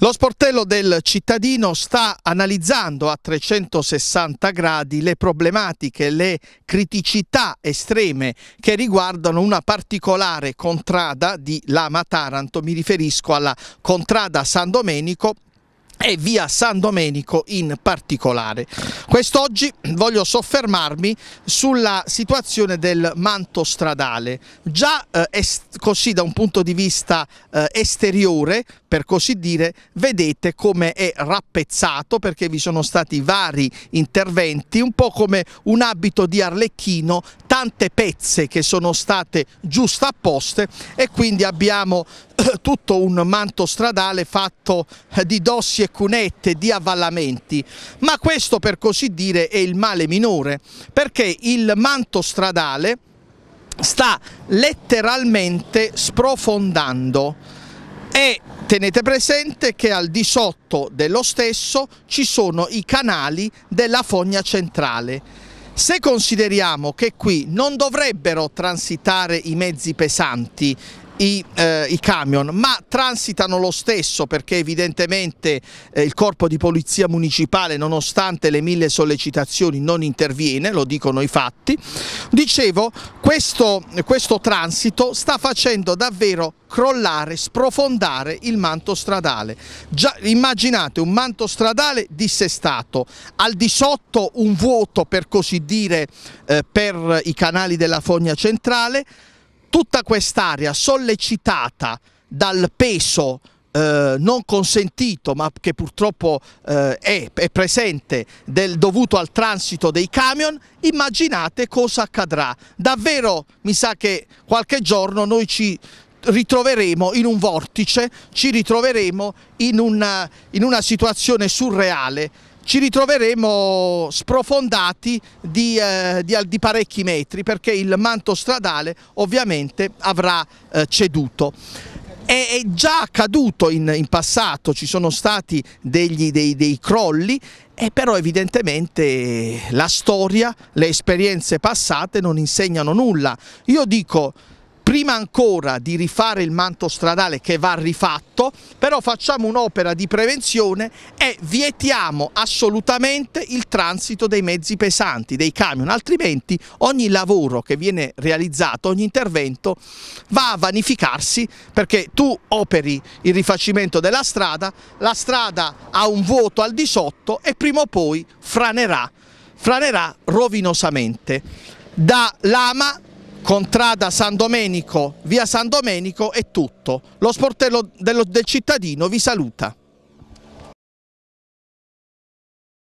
Lo sportello del cittadino sta analizzando a 360 gradi le problematiche, le criticità estreme che riguardano una particolare contrada di Lama Taranto, mi riferisco alla contrada San Domenico e via San Domenico in particolare. Quest'oggi voglio soffermarmi sulla situazione del manto stradale, già eh, così da un punto di vista eh, esteriore, per così dire, vedete come è rappezzato perché vi sono stati vari interventi, un po' come un abito di Arlecchino tante pezze che sono state giustapposte e quindi abbiamo eh, tutto un manto stradale fatto eh, di dossi e cunette, di avvallamenti, ma questo per così dire è il male minore perché il manto stradale sta letteralmente sprofondando e tenete presente che al di sotto dello stesso ci sono i canali della fogna centrale se consideriamo che qui non dovrebbero transitare i mezzi pesanti i, eh, i, camion, ma transitano lo stesso perché evidentemente eh, il corpo di polizia municipale nonostante le mille sollecitazioni non interviene, lo dicono i fatti. Dicevo, questo, questo transito sta facendo davvero crollare, sprofondare il manto stradale. Già, immaginate un manto stradale dissestato, al di sotto un vuoto per così dire eh, per i canali della fogna centrale, tutta quest'area sollecitata dal peso eh, non consentito ma che purtroppo eh, è, è, presente del dovuto al transito dei camion, immaginate cosa accadrà. Davvero mi sa che qualche giorno noi ci ritroveremo in un vortice, ci ritroveremo in una, in una situazione surreale ci ritroveremo sprofondati di, eh, di, di, parecchi metri perché il manto stradale ovviamente avrà eh, ceduto. È, già accaduto in, in, passato, ci sono stati degli, dei, dei crolli e eh, però evidentemente la storia, le esperienze passate non insegnano nulla. Io dico prima ancora di rifare il manto stradale che va rifatto, però facciamo un'opera di prevenzione e vietiamo assolutamente il transito dei mezzi pesanti, dei camion, altrimenti ogni lavoro che viene realizzato, ogni intervento va a vanificarsi perché tu operi il rifacimento della strada, la strada ha un vuoto al di sotto e prima o poi franerà, franerà rovinosamente. Da Lama contrada San Domenico, via San Domenico è tutto. Lo sportello del cittadino vi saluta.